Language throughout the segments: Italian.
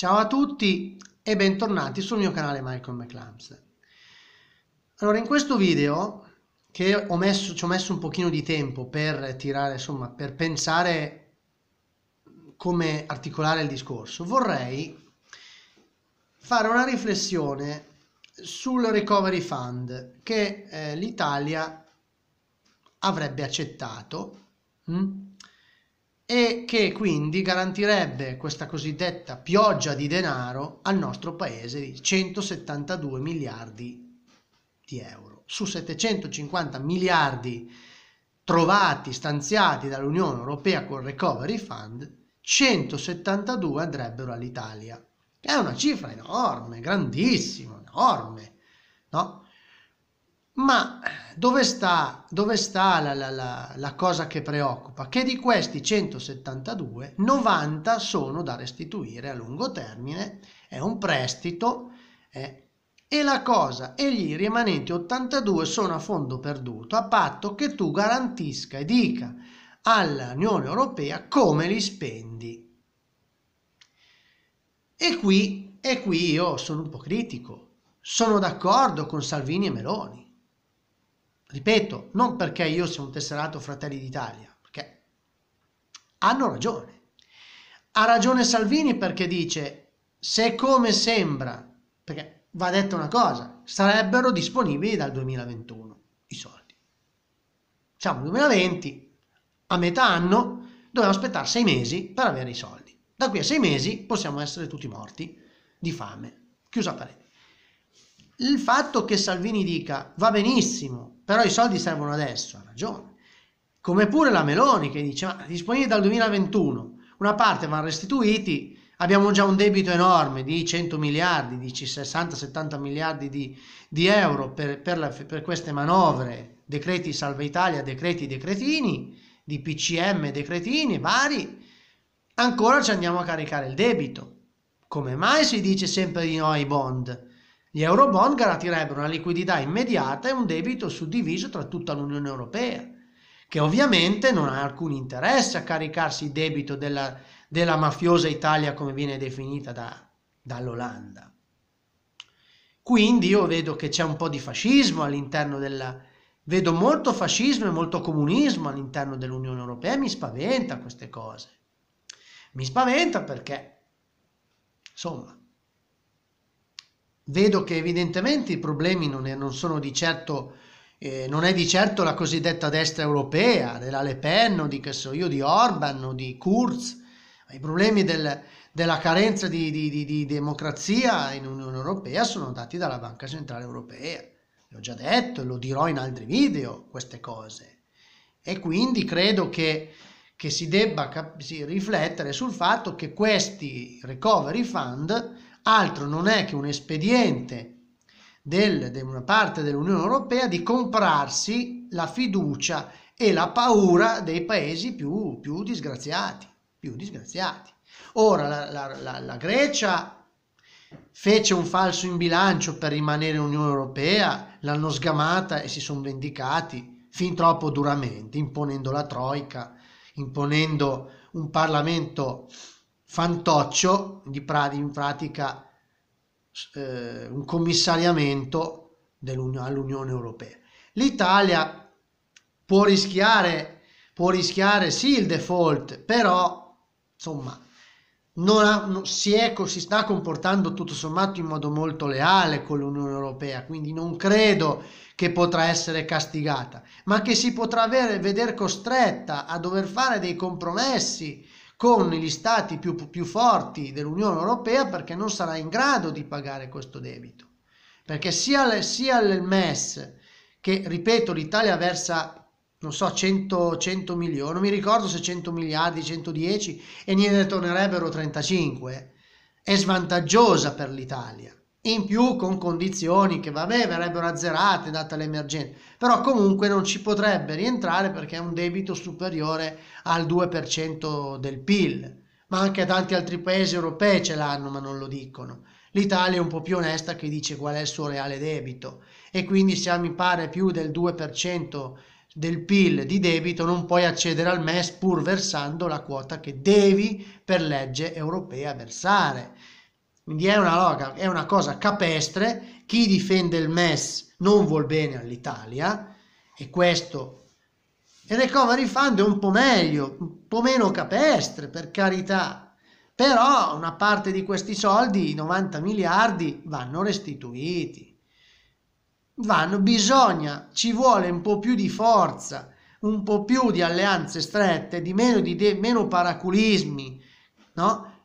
Ciao a tutti e bentornati sul mio canale Michael McClams. Allora, in questo video che ho messo, ci ho messo un pochino di tempo per tirare, insomma, per pensare come articolare il discorso, vorrei fare una riflessione sul Recovery Fund che eh, l'Italia avrebbe accettato mh? Hm? e che quindi garantirebbe questa cosiddetta pioggia di denaro al nostro paese di 172 miliardi di euro su 750 miliardi trovati, stanziati dall'Unione Europea col Recovery Fund, 172 andrebbero all'Italia. È una cifra enorme, grandissima, enorme, no? Ma dove sta, dove sta la, la, la, la, cosa che preoccupa? Che di questi 172, 90 sono da restituire a lungo termine, è un prestito, eh, e la cosa, e gli rimanenti 82 sono a fondo perduto, a patto che tu garantisca e dica all'Unione Europea come li spendi. E qui, e qui io sono un po' critico, sono d'accordo con Salvini e Meloni ripeto, non perché io sia un tesserato Fratelli d'Italia, perché hanno ragione. Ha ragione Salvini perché dice, se come sembra, perché va detta una cosa, sarebbero disponibili dal 2021 i soldi. Siamo nel 2020, a metà anno dobbiamo aspettare sei mesi per avere i soldi. Da qui a sei mesi possiamo essere tutti morti di fame. Chiusa parentesi. Il fatto che Salvini dica va benissimo, però i soldi servono adesso, ha ragione. Come pure la Meloni che dice, ma disponibili dal 2021, una parte vanno restituiti, abbiamo già un debito enorme di 100 miliardi, di 60-70 miliardi di, di euro per, per, la, per, queste manovre, decreti Salva Italia, decreti decretini, di PCM decretini vari, ancora ci andiamo a caricare il debito. Come mai si dice sempre di no ai bond? Gli Eurobond garantirebbero una liquidità immediata e un debito suddiviso tra tutta l'Unione Europea, che ovviamente non ha alcun interesse a caricarsi il debito della, della mafiosa Italia come viene definita da, dall'Olanda. Quindi io vedo che c'è un po' di fascismo all'interno della... Vedo molto fascismo e molto comunismo all'interno dell'Unione Europea e mi spaventa queste cose. Mi spaventa perché, insomma, vedo che evidentemente i problemi non, è, non sono di certo, eh, non è di certo la cosiddetta destra europea, della Le Pen o di, che so io, di Orban o di Kurz, i problemi del, della carenza di, di, di democrazia in Unione Europea sono dati dalla Banca Centrale Europea, l'ho già detto e lo dirò in altri video queste cose e quindi credo che che si debba cap- si riflettere sul fatto che questi recovery fund altro non è che un espediente del, di una parte dell'Unione Europea di comprarsi la fiducia e la paura dei paesi più, più disgraziati, più disgraziati. Ora la, la, la, la Grecia fece un falso in bilancio per rimanere in Unione Europea, l'hanno sgamata e si sono vendicati fin troppo duramente, imponendo la Troica, imponendo un Parlamento fantoccio, di pra- in pratica eh, un commissariamento all'Unione Europea. L'Italia può rischiare, può rischiare sì il default, però insomma non ha, non, si, è, si sta comportando tutto sommato in modo molto leale con l'Unione Europea, quindi non credo che potrà essere castigata, ma che si potrà vedere costretta a dover fare dei compromessi con gli stati più, più forti dell'Unione Europea perché non sarà in grado di pagare questo debito. Perché sia, sia il MES che, ripeto, l'Italia versa non so, 100, 100 milioni, non mi ricordo se 100 miliardi, 110 e ne tornerebbero 35, è svantaggiosa per l'Italia in più con condizioni che vabbè verrebbero azzerate data l'emergenza, però comunque non ci potrebbe rientrare perché è un debito superiore al 2% del PIL, ma anche tanti altri paesi europei ce l'hanno ma non lo dicono. L'Italia è un po' più onesta che dice qual è il suo reale debito e quindi se mi pare più del 2% del PIL di debito non puoi accedere al MES pur versando la quota che devi per legge europea versare quindi è una, loca, è una cosa capestre, chi difende il MES non vuol bene all'Italia e questo... Il recovery fund è un po' meglio, un po' meno capestre, per carità, però una parte di questi soldi, 90 miliardi, vanno restituiti. Vanno, bisogna, ci vuole un po' più di forza, un po' più di alleanze strette, di meno, di de, meno paraculismi, no?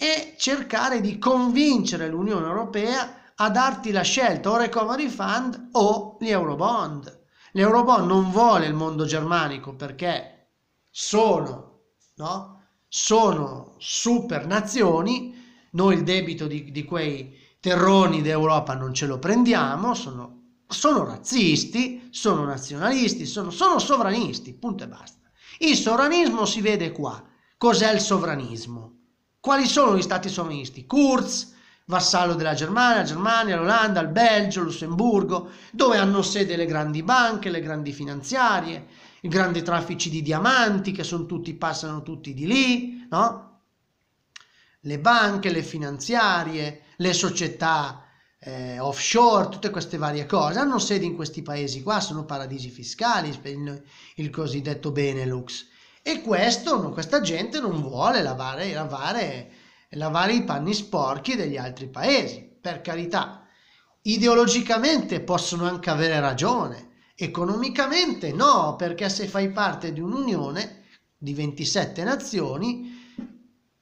e cercare di convincere l'Unione Europea a darti la scelta o recovery fund o gli eurobond. L'eurobond non vuole il mondo germanico perché sono, no? sono super nazioni, noi il debito di, di quei terroni d'Europa non ce lo prendiamo, sono, sono razzisti, sono nazionalisti, sono, sono sovranisti, punto e basta. Il sovranismo si vede qua. Cos'è il sovranismo? Quali sono gli stati sovranisti? Kurz, vassallo della Germania, Germania, l'Olanda, il Belgio, Lussemburgo, dove hanno sede le grandi banche, le grandi finanziarie, i grandi traffici di diamanti che sono tutti, passano tutti di lì, no? Le banche, le finanziarie, le società eh, offshore, tutte queste varie cose, hanno sede in questi paesi qua, sono paradisi fiscali, il, il cosiddetto Benelux. E questo, questa gente non vuole lavare, lavare, lavare i panni sporchi degli altri paesi, per carità. Ideologicamente possono anche avere ragione, economicamente no, perché se fai parte di un'unione di 27 nazioni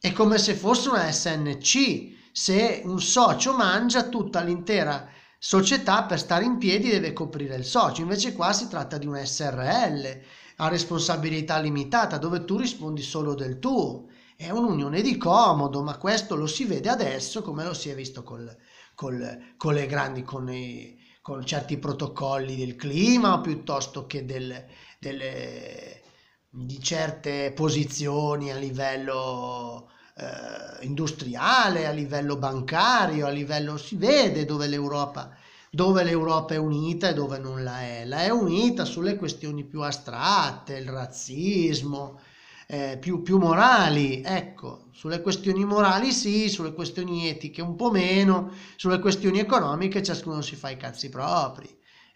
è come se fosse una SNC, se un socio mangia tutta l'intera società per stare in piedi deve coprire il socio, invece qua si tratta di un SRL a responsabilità limitata, dove tu rispondi solo del tuo. È un'unione di comodo, ma questo lo si vede adesso come lo si è visto col, col, con le grandi, con, i, con, certi protocolli del clima piuttosto che del, delle, di certe posizioni a livello eh, industriale, a livello bancario, a livello si vede dove l'Europa dove l'Europa è unita e dove non la è. La è unita sulle questioni più astratte, il razzismo, eh, più, più, morali, ecco, sulle questioni morali sì, sulle questioni etiche un po' meno, sulle questioni economiche ciascuno si fa i cazzi propri.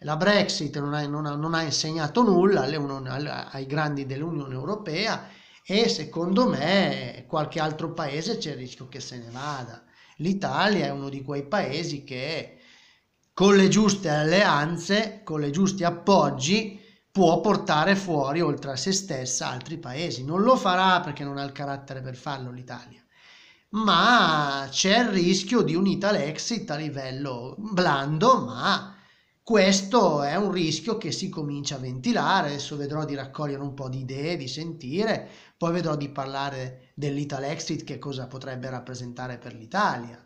La Brexit non ha, non ha, non ha insegnato nulla alle, ai grandi dell'Unione Europea e secondo me qualche altro paese c'è il rischio che se ne vada. L'Italia è uno di quei paesi che con le giuste alleanze, con i giusti appoggi, può portare fuori oltre a se stessa altri paesi. Non lo farà perché non ha il carattere per farlo l'Italia, ma c'è il rischio di un Italexit a livello blando, ma questo è un rischio che si comincia a ventilare, adesso vedrò di raccogliere un po' di idee, di sentire, poi vedrò di parlare dell'Italexit, che cosa potrebbe rappresentare per l'Italia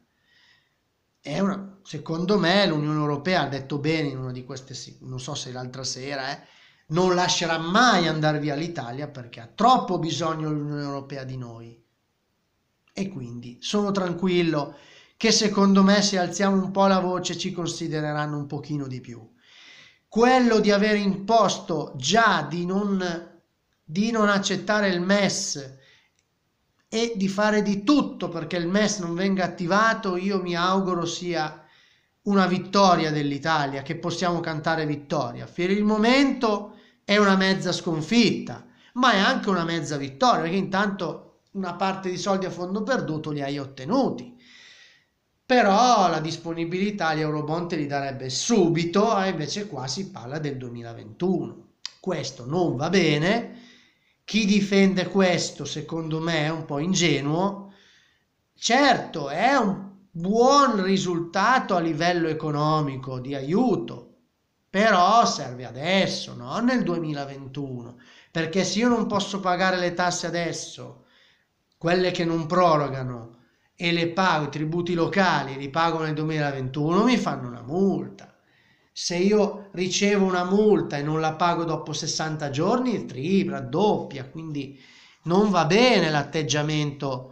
una, secondo me l'Unione Europea ha detto bene in una di queste, non so se l'altra sera, eh, non lascerà mai andare via l'Italia perché ha troppo bisogno l'Unione Europea di noi. E quindi sono tranquillo che secondo me se alziamo un po' la voce ci considereranno un pochino di più. Quello di aver imposto già di non, di non accettare il MES, e di fare di tutto perché il MES non venga attivato, io mi auguro sia una vittoria dell'Italia, che possiamo cantare vittoria. Per il momento è una mezza sconfitta, ma è anche una mezza vittoria, perché intanto una parte di soldi a fondo perduto li hai ottenuti. Però la disponibilità agli Eurobond li darebbe subito, e invece qua si parla del 2021. Questo non va bene chi difende questo, secondo me, è un po' ingenuo. Certo, è un buon risultato a livello economico di aiuto, però serve adesso, non nel 2021, perché se io non posso pagare le tasse adesso, quelle che non prorogano, e le pago, i tributi locali li pago nel 2021, mi fanno una multa. Se io ricevo una multa e non la pago dopo 60 giorni, tripla, doppia, quindi non va bene l'atteggiamento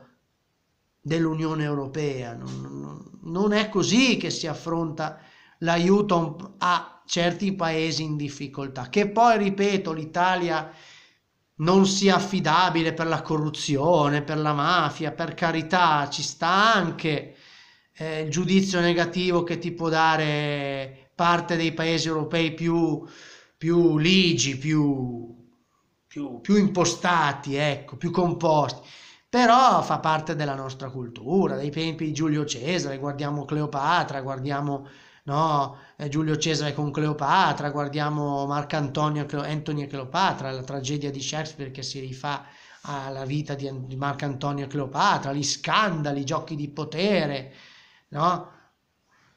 dell'Unione Europea, non, non è così che si affronta l'aiuto a certi paesi in difficoltà, che poi, ripeto, l'Italia non sia affidabile per la corruzione, per la mafia, per carità, ci sta anche eh, il giudizio negativo che ti può dare parte dei paesi europei più, più ligi, più, più, più impostati, ecco, più composti. Però fa parte della nostra cultura, dei tempi di Giulio Cesare, guardiamo Cleopatra, guardiamo no? Eh, Giulio Cesare con Cleopatra, guardiamo Marcantonio Anthony e Cleopatra, la tragedia di Shakespeare che si rifà alla vita di, di Marcantonio e Cleopatra, gli scandali, i giochi di potere, no?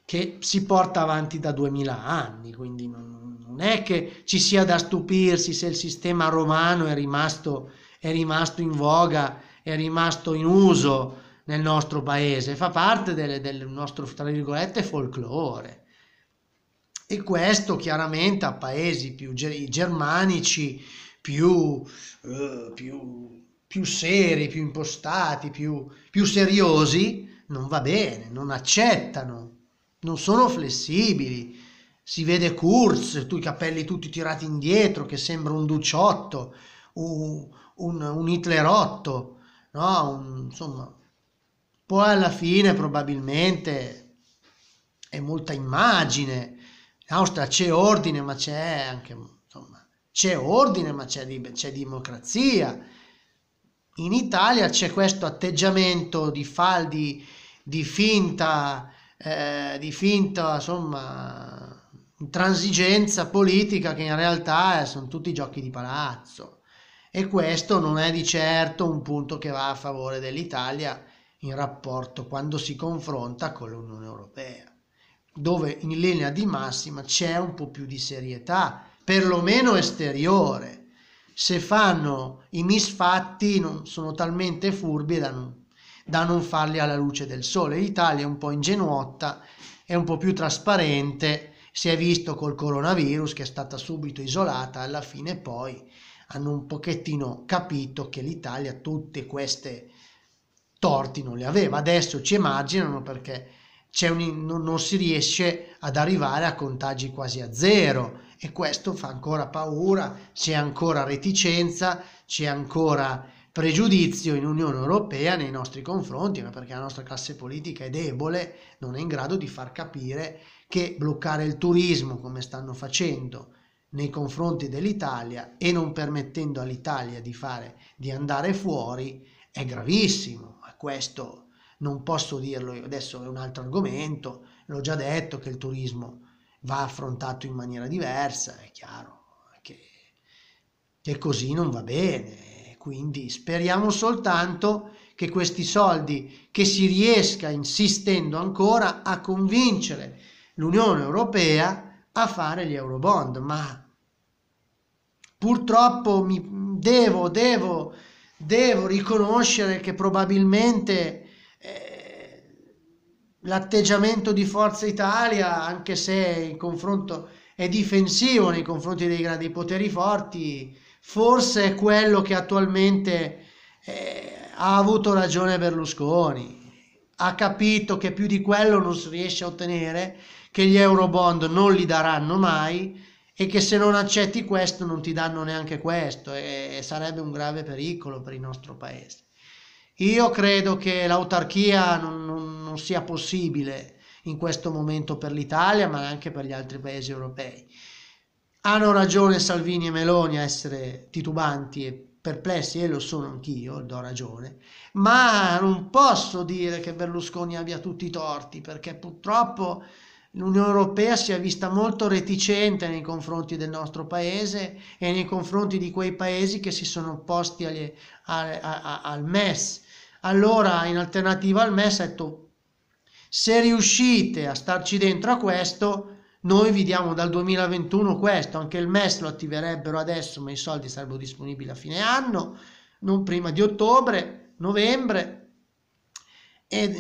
che si porta avanti da 2000 anni, quindi non, non è che ci sia da stupirsi se il sistema romano è rimasto, è rimasto in voga, è rimasto in uso nel nostro paese, fa parte delle, del nostro, tra virgolette, folklore. E questo chiaramente a paesi più germanici, più, eh, più, più seri, più impostati, più, più seriosi, non va bene, non accettano non sono flessibili. Si vede Kurz, tu i capelli tutti tirati indietro, che sembra un Duciotto, un, un, un hitlerotto, no? Un, insomma, poi alla fine probabilmente è molta immagine. In Austria c'è ordine, ma c'è anche, insomma, c'è ordine, ma c'è, c'è democrazia. In Italia c'è questo atteggiamento di faldi, di finta eh, di finta, insomma, intransigenza politica che in realtà eh, sono tutti giochi di palazzo. E questo non è di certo un punto che va a favore dell'Italia in rapporto quando si confronta con l'Unione Europea, dove in linea di massima c'è un po' più di serietà, perlomeno esteriore. Se fanno i misfatti non sono talmente furbi da non da non farli alla luce del sole. L'Italia è un po' ingenuotta, è un po' più trasparente, si è visto col coronavirus che è stata subito isolata, alla fine poi hanno un pochettino capito che l'Italia tutte queste torti non le aveva. Adesso ci emarginano perché un, non, non si riesce ad arrivare a contagi quasi a zero e questo fa ancora paura, c'è ancora reticenza, c'è ancora pregiudizio in Unione Europea nei nostri confronti, ma perché la nostra classe politica è debole, non è in grado di far capire che bloccare il turismo, come stanno facendo nei confronti dell'Italia e non permettendo all'Italia di, fare, di andare fuori, è gravissimo. Ma questo non posso dirlo io, adesso è un altro argomento, l'ho già detto che il turismo va affrontato in maniera diversa, è chiaro che, che così non va bene quindi speriamo soltanto che questi soldi, che si riesca, insistendo ancora, a convincere l'Unione Europea a fare gli Eurobond, ma purtroppo mi devo, devo, devo riconoscere che probabilmente eh, l'atteggiamento di Forza Italia, anche se in confronto è difensivo nei confronti dei grandi poteri forti, forse è quello che attualmente eh, ha avuto ragione Berlusconi. Ha capito che più di quello non si riesce a ottenere, che gli euro bond non li daranno mai e che se non accetti questo non ti danno neanche questo e, e sarebbe un grave pericolo per il nostro paese. Io credo che l'autarchia non, non, non sia possibile in questo momento per l'Italia, ma anche per gli altri paesi europei. Hanno ragione Salvini e Meloni a essere titubanti e perplessi, e lo sono anch'io, do ragione, ma non posso dire che Berlusconi abbia tutti i torti, perché purtroppo l'Unione Europea si è vista molto reticente nei confronti del nostro paese e nei confronti di quei paesi che si sono opposti agli, a, a, a, al MES. Allora, in alternativa al MES, ha detto, se riuscite a starci dentro a questo, noi vi diamo dal 2021 questo, anche il MES lo attiverebbero adesso, ma i soldi sarebbero disponibili a fine anno, non prima di ottobre, novembre. Ed,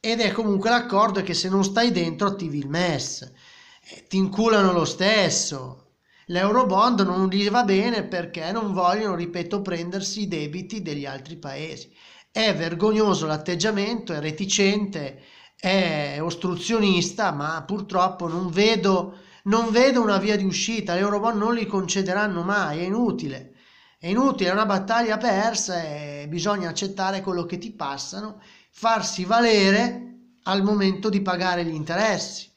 ed è comunque l'accordo che se non stai dentro attivi il MES, eh, ti inculano lo stesso. L'eurobond non gli va bene perché non vogliono, ripeto, prendersi i debiti degli altri paesi. È vergognoso l'atteggiamento, è reticente è ostruzionista, ma purtroppo non vedo, non vedo una via di uscita. Le L'Eurobond non li concederanno mai, è inutile. È inutile, è una battaglia persa e bisogna accettare quello che ti passano, farsi valere al momento di pagare gli interessi.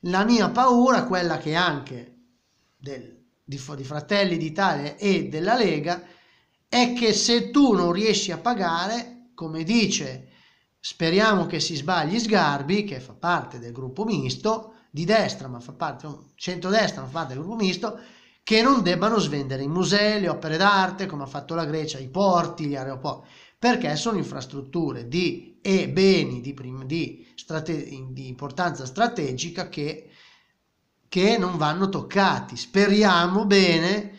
La mia paura, quella che anche del, di, di Fratelli d'Italia e della Lega, è che se tu non riesci a pagare, come dice speriamo che si sbagli Sgarbi, che fa parte del gruppo misto, di destra ma fa parte, centrodestra ma fa parte del gruppo misto, che non debbano svendere i musei, le opere d'arte, come ha fatto la Grecia, i porti, gli aeroporti, perché sono infrastrutture di, e beni di, prim, di, strate, di importanza strategica che, che non vanno toccati. Speriamo bene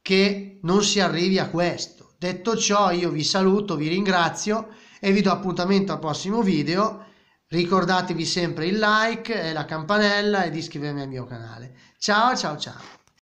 che non si arrivi a questo. Detto ciò, io vi saluto, vi ringrazio e vi do appuntamento al prossimo video. Ricordatevi sempre il like, eh, la campanella e di iscrivervi al mio canale. Ciao ciao ciao!